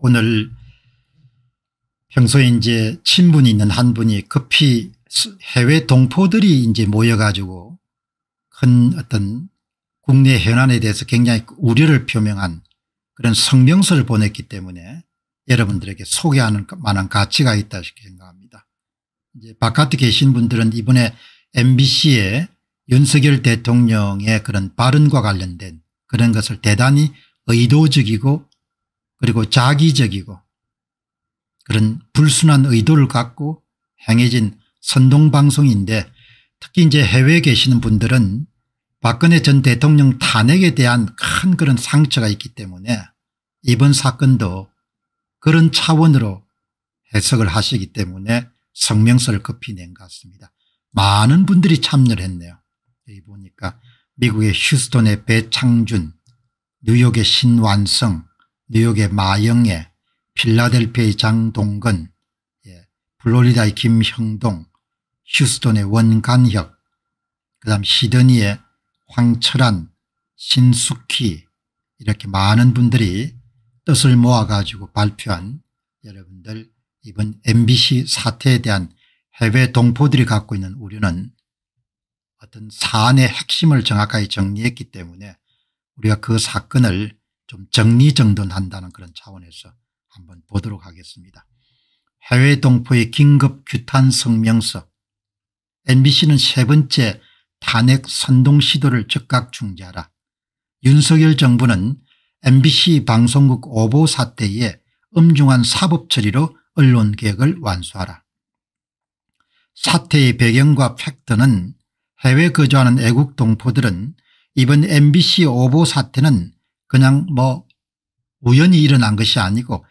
오늘 평소에 이제 친분이 있는 한 분이 급히 해외 동포들이 이제 모여가지고 큰 어떤 국내 현안에 대해서 굉장히 우려를 표명한 그런 성명서를 보냈기 때문에 여러분들에게 소개하는 만한 가치가 있다 생각합니다. 이제 바깥에 계신 분들은 이번에 m b c 의 윤석열 대통령의 그런 발언과 관련된 그런 것을 대단히 의도적이고 그리고 자기적이고 그런 불순한 의도를 갖고 행해진 선동방송인데 특히 이제 해외에 계시는 분들은 박근혜 전 대통령 탄핵에 대한 큰 그런 상처가 있기 때문에 이번 사건도 그런 차원으로 해석을 하시기 때문에 성명서를 급히 낸 것 같습니다. 많은 분들이 참여를 했네요. 여기 보니까 미국의 휴스턴의 배창준, 뉴욕의 신완성, 뉴욕의 마영애, 필라델피아의 장동근 예, 플로리다의 김형동, 휴스톤의 원간혁, 그 다음 시드니의 황철한, 신숙희 이렇게 많은 분들이 뜻을 모아가지고 발표한 여러분들 이번 MBC 사태에 대한 해외 동포들이 갖고 있는 우려는 어떤 사안의 핵심을 정확하게 정리했기 때문에 우리가 그 사건을 좀 정리정돈한다는 그런 차원에서 한번 보도록 하겠습니다. 해외 동포의 긴급 규탄 성명서 MBC는 세 번째 탄핵 선동 시도를 즉각 중지하라. 윤석열 정부는 MBC 방송국 오보 사태에 엄중한 사법처리로 언론개혁을 완수하라. 사태의 배경과 팩트는 해외 거주하는 애국 동포들은 이번 MBC 오보 사태는 그냥 뭐 우연히 일어난 것이 아니고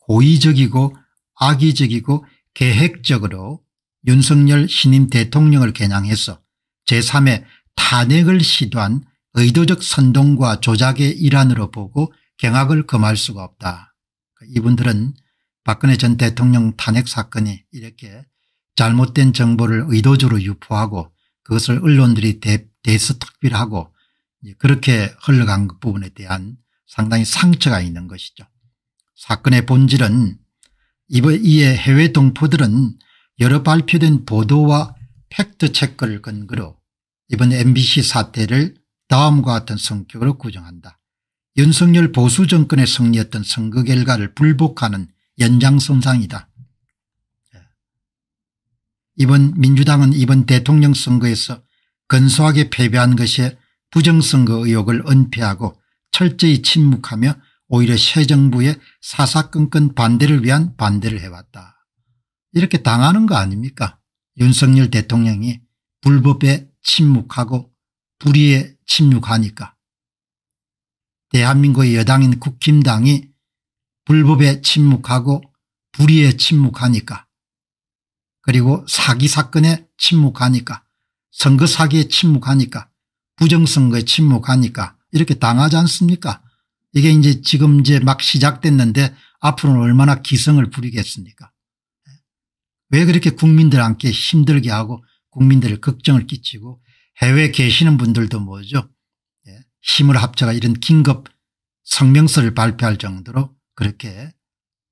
고의적이고 악의적이고 계획적으로 윤석열 신임 대통령을 겨냥해서 제3의 탄핵을 시도한 의도적 선동과 조작의 일환으로 보고 경악을 금할 수가 없다. 이분들은 박근혜 전 대통령 탄핵 사건이 이렇게 잘못된 정보를 의도적으로 유포하고 그것을 언론들이 대, 대서특필하고 그렇게 흘러간 그 부분에 대한 상당히 상처가 있는 것이죠. 사건의 본질은 이에 해외 동포들은 여러 발표된 보도와 팩트체크를 근거로 이번 MBC 사태를 다음과 같은 성격으로 구정한다. 윤석열 보수 정권의 승리였던 선거 결과를 불복하는 연장선상이다. 예. 이번 민주당은 이번 대통령 선거에서 근소하게 패배한 것에 부정선거 의혹을 은폐하고 철저히 침묵하며 오히려 새 정부의 사사건건 반대를 위한 반대를 해왔다. 이렇게 당하는 거 아닙니까 윤석열 대통령이 불법에 침묵하고 불의에 침묵하니까. 대한민국의 여당인 국힘당이 불법에 침묵하고 불의에 침묵하니까 그리고 사기 사건에 침묵하니까 선거 사기에 침묵하니까 부정선거에 침묵하니까 이렇게 당하지 않습니까 이게 이제 지금 이제 막 시작됐는데 앞으로는 얼마나 기승을 부리겠습니까 네. 왜 그렇게 국민들한테 힘들게 하고 국민들의 걱정을 끼치고 해외에 계시는 분들도 뭐죠 네. 힘을 합쳐가 이런 긴급 성명서를 발표할 정도로 그렇게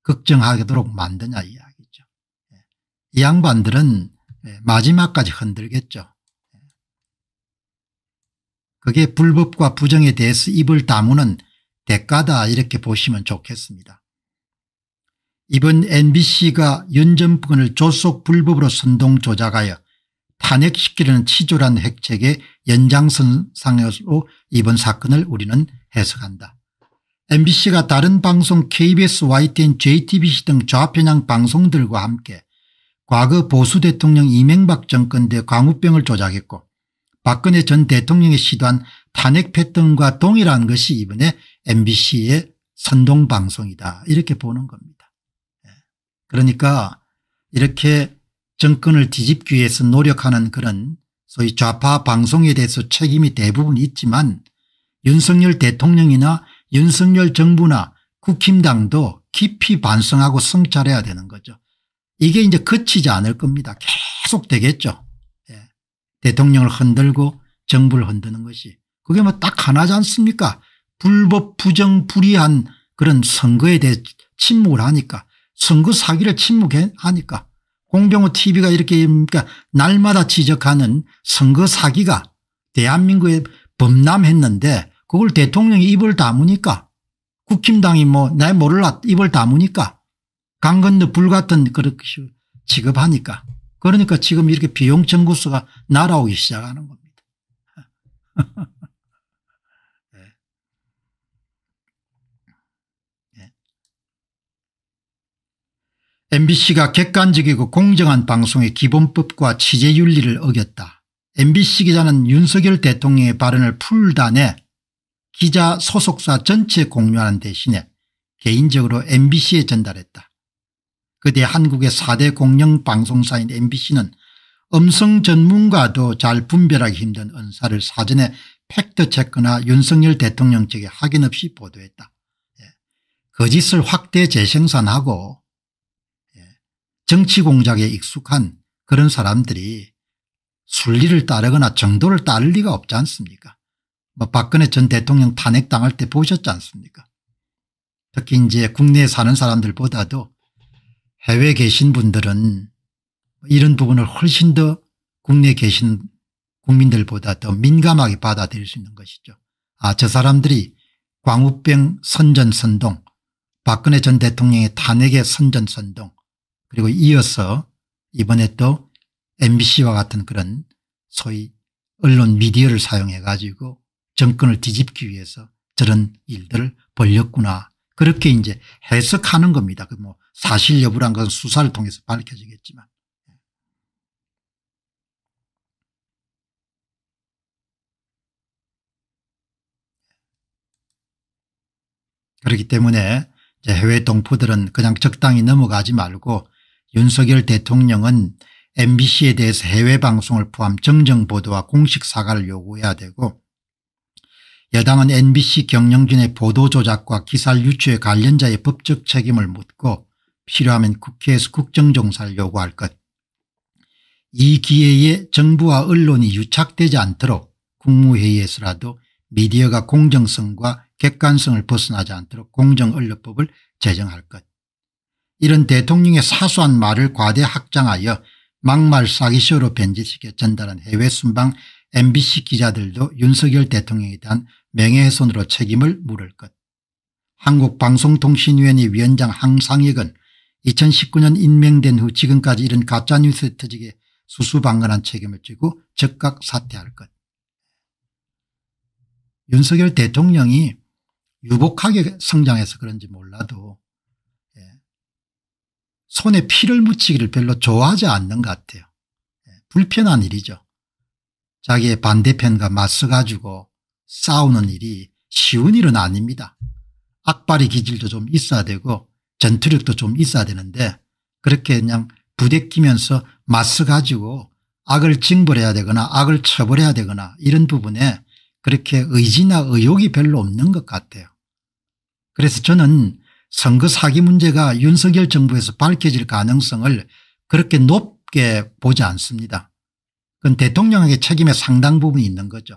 걱정하도록 만드냐 이야기죠. 네. 이 양반들은 마지막까지 흔들겠죠. 그게 불법과 부정에 대해서 입을 다무는 대가다 이렇게 보시면 좋겠습니다. 이번 MBC가 연전권을 조속 불법으로 선동 조작하여 탄핵시키려는 치졸한 핵책의 연장선상으로 이번 사건을 우리는 해석한다. MBC가 다른 방송 KBS, YTN, JTBC 등 좌편향 방송들과 함께 과거 보수 대통령 이명박 정권 때 광우병을 조작했고 박근혜 전 대통령이 시도한 탄핵 패턴과 동일한 것이 이번에 mbc의 선동방송이다 이렇게 보는 겁니다. 예. 그러니까 이렇게 정권을 뒤집기 위해서 노력하는 그런 소위 좌파 방송에 대해서 책임이 대부분 있지만 윤석열 대통령이나 윤석열 정부나 국힘당도 깊이 반성하고 성찰해야 되는 거죠. 이게 이제 그치지 않을 겁니다. 계속 되겠죠. 대통령을 흔들고 정부를 흔드는 것이 그게 뭐 딱 하나지 않습니까 불법 부정불이한 그런 선거에 대해 침묵을 하니까 선거 사기를 침묵하니까 공병호 tv가 이렇게 그러니까 날마다 지적하는 선거 사기가 대한민국에 범람했는데 그걸 대통령이 입을 다무니까 국힘당이 뭐내 모를라 입을 다무니까 강건도 불같은 그렇 취급하니까 그러니까 지금 이렇게 비용 청구서가 날아오기 시작하는 겁니다. 네. 네. MBC가 객관적이고 공정한 방송의 기본법과 취재윤리를 어겼다. MBC 기자는 윤석열 대통령의 발언을 풀단에 기자 소속사 전체 공유하는 대신에 개인적으로 MBC에 전달했다. 그때 한국의 4대 공영방송사인 mbc는 음성 전문가도 잘 분별하기 힘든 은사를 사전에 팩트체크나 윤석열 대통령 측에 확인 없이 보도했다. 예. 거짓을 확대 재생산하고 예. 정치 공작에 익숙한 그런 사람들이 순리를 따르거나 정도를 따를 리가 없지 않습니까 뭐 박근혜 전 대통령 탄핵당할 때 보셨지 않습니까 특히 이제 국내에 사는 사람들보다도 해외에 계신 분들은 이런 부분을 훨씬 더 국내에 계신 국민들보다 더 민감하게 받아들일 수 있는 것이죠. 아저 사람들이 광우병 선전선동 박근혜 전 대통령의 탄핵의 선전선동 그리고 이어서 이번에 또 mbc와 같은 그런 소위 언론 미디어를 사용해 가지고 정권을 뒤집기 위해서 저런 일들을 벌였구나 그렇게 이제 해석하는 겁니다. 그뭐 사실 여부란 것은 수사를 통해서 밝혀지겠지만 그렇기 때문에 해외 동포들은 그냥 적당히 넘어가지 말고 윤석열 대통령은 MBC에 대해서 해외 방송을 포함 정정 보도와 공식 사과를 요구해야 되고 여당은 MBC 경영진의 보도 조작과 기사 유추의 관련자의 법적 책임을 묻고 필요하면 국회에서 국정종사를 요구할 것. 이 기회에 정부와 언론이 유착되지 않도록 국무회의에서라도 미디어가 공정성과 객관성을 벗어나지 않도록 공정언론법을 제정할 것. 이런 대통령의 사소한 말을 과대 확장하여 막말 싸기쇼로 변질시켜 전달한 해외 순방 MBC 기자들도 윤석열 대통령에 대한 명예훼손으로 책임을 물을 것. 한국방송통신위원회 위원장 항상익은 2019년 임명된 후 지금까지 이런 가짜뉴스에 터지게 수수방관한 책임을 지고 즉각 사퇴할 것. 윤석열 대통령이 유복하게 성장해서 그런지 몰라도 예, 손에 피를 묻히기를 별로 좋아하지 않는 것 같아요. 예, 불편한 일이죠. 자기의 반대편과 맞서가지고 싸우는 일이 쉬운 일은 아닙니다. 악발의 기질도 좀 있어야 되고 전투력도 좀 있어야 되는데 그렇게 그냥 부대끼면서 맞서 가지고 악을 징벌해야 되거나 악을 처벌해야 되거나 이런 부분에 그렇게 의지나 의욕이 별로 없는 것 같아요. 그래서 저는 선거 사기 문제가 윤석열 정부에서 밝혀질 가능성을 그렇게 높게 보지 않습니다. 그건 대통령에게 책임의 상당 부분이 있는 거죠.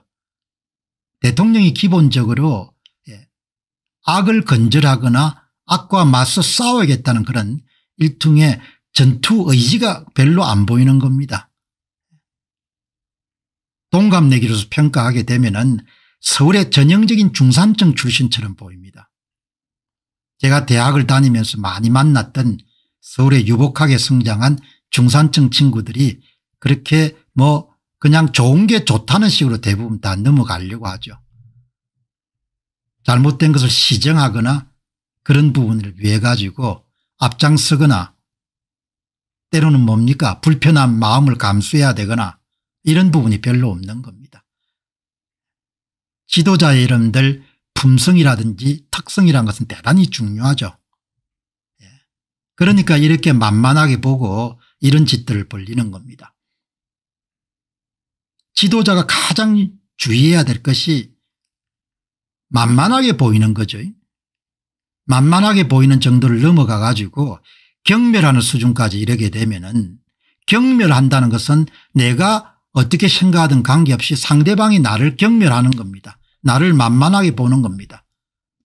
대통령이 기본적으로 예, 악을 건절하거나 악과 맞서 싸워야겠다는 그런 일통의 전투 의지가 별로 안 보이는 겁니다. 동갑내기로서 평가하게 되면 은 서울의 전형적인 중산층 출신처럼 보입니다. 제가 대학을 다니면서 많이 만났던 서울에 유복하게 성장한 중산층 친구들이 그렇게 뭐 그냥 좋은 게 좋다는 식으로 대부분 다 넘어가려고 하죠. 잘못된 것을 시정하거나 그런 부분을 위해 가지고 앞장서거나 때로는 뭡니까 불편한 마음을 감수해야 되거나 이런 부분이 별로 없는 겁니다. 지도자 의 이름들 품성이라든지 특성이란 것은 대단히 중요하죠. 예. 그러니까 이렇게 만만하게 보고 이런 짓들을 벌리는 겁니다. 지도자가 가장 주의해야 될 것이 만만하게 보이는 거죠. 만만하게 보이는 정도를 넘어가 가지고 경멸하는 수준까지 이르게 되면 은 경멸한다는 것은 내가 어떻게 생각하든 관계없이 상대방이 나를 경멸하는 겁니다. 나를 만만하게 보는 겁니다.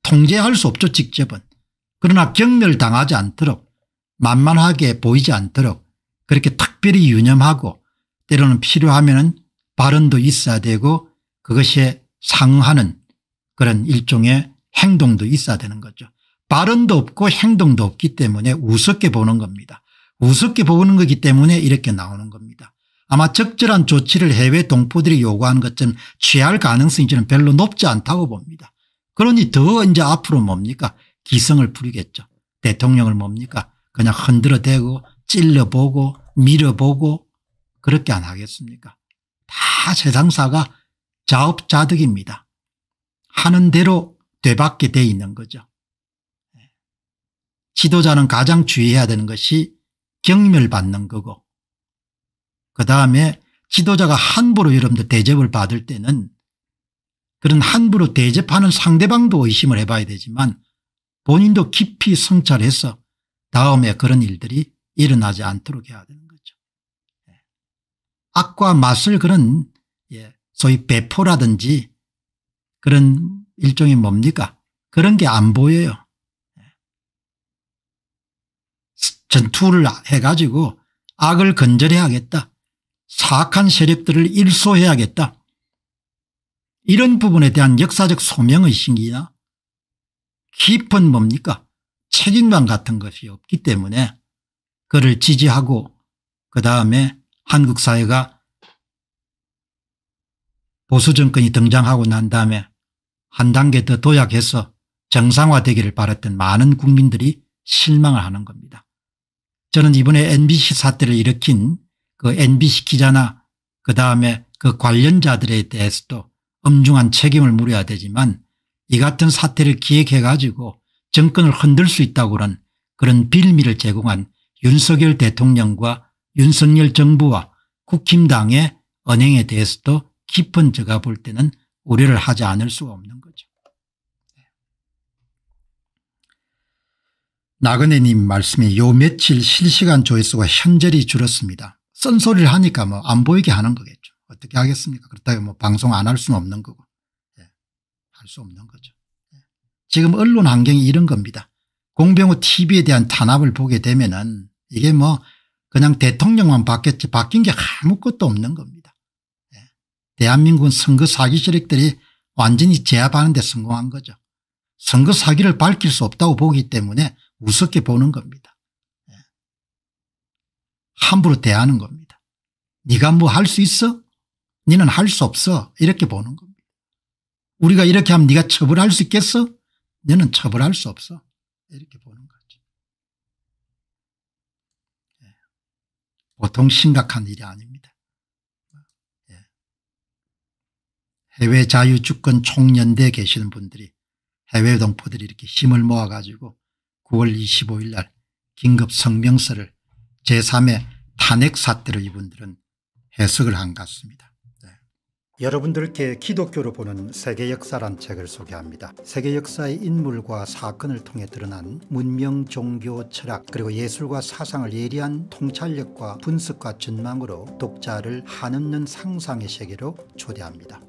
통제할 수 없죠 직접은. 그러나 경멸당하지 않도록 만만하게 보이지 않도록 그렇게 특별히 유념하고 때로는 필요하면 발언도 있어야 되고 그것에 상응하는 그런 일종의 행동도 있어야 되는 거죠. 발언도 없고 행동도 없기 때문에 우습게 보는 겁니다. 우습게 보는 거기 때문에 이렇게 나오는 겁니다. 아마 적절한 조치를 해외 동포들이 요구하는 것처럼 취할 가능성이 저는 별로 높지 않다고 봅니다. 그러니 더 이제 앞으로 뭡니까 기성을 부리겠죠. 대통령을 뭡니까 그냥 흔들어대고 찔러보고 밀어보고 그렇게 안 하겠습니까 다 세상사가 자업자득입니다. 하는 대로 되받게 돼 있는 거죠. 지도자는 가장 주의해야 되는 것이 경멸받는 거고 그다음에 지도자가 함부로 여러분들 대접을 받을 때는 그런 함부로 대접하는 상대방도 의심을 해봐야 되지만 본인도 깊이 성찰해서 다음에 그런 일들이 일어나지 않도록 해야 되는 거죠. 예. 악과 맛을 그런 예, 소위 배포라든지 그런 일종의 뭡니까 그런 게 안 보여요. 전투를 해가지고 악을 건절해야겠다. 사악한 세력들을 일소해야겠다. 이런 부분에 대한 역사적 소명의식이나 깊은 뭡니까 책임감 같은 것이 없기 때문에 그를 지지하고 그다음에 한국 사회가 보수 정권이 등장하고 난 다음에 한 단계 더 도약해서 정상화되기를 바랐던 많은 국민들이 실망을 하는 겁니다. 저는 이번에 MBC 사태를 일으킨 그 MBC 기자나 그 다음에 그 관련자들에 대해서도 엄중한 책임을 물어야 되지만 이 같은 사태를 기획해 가지고 정권을 흔들 수 있다고 하는 그런 빌미를 제공한 윤석열 대통령과 윤석열 정부와 국힘당의 언행에 대해서도 깊은 제가 볼 때는 우려를 하지 않을 수가 없는 거죠. 나그네님 말씀이 요 며칠 실시간 조회수가 현저히 줄었습니다. 쓴소리를 하니까 뭐 안 보이게 하는 거겠죠. 어떻게 하겠습니까? 그렇다고 뭐 방송 안 할 수는 없는 거고 예. 할 수 없는 거죠. 예. 지금 언론 환경이 이런 겁니다. 공병호 TV에 대한 탄압을 보게 되면 은 이게 뭐 그냥 대통령만 바뀌었지 바뀐 게 아무것도 없는 겁니다. 예. 대한민국은 선거 사기 세력들이 완전히 제압하는 데 성공한 거죠. 선거 사기를 밝힐 수 없다고 보기 때문에 우습게 보는 겁니다. 예. 함부로 대하는 겁니다. 네가 뭐 할 수 있어? 니는 할 수 없어. 이렇게 보는 겁니다. 우리가 이렇게 하면 네가 처벌할 수 있겠어? 너는 처벌할 수 없어. 이렇게 보는 거지. 예. 보통 심각한 일이 아닙니다. 예. 해외 자유주권 총연대에 계시는 분들이 해외 동포들이 이렇게 힘을 모아가지고 9월 25일 날 긴급 성명서를 제3의 탄핵 사태로 이분들은 해석을 한 것 같습니다. 네. 여러분들께 기독교로 보는 세계 역사란 책을 소개합니다. 세계 역사의 인물과 사건을 통해 드러난 문명, 종교, 철학 그리고 예술과 사상을 예리한 통찰력과 분석과 전망으로 독자를 한없는 상상의 세계로 초대합니다.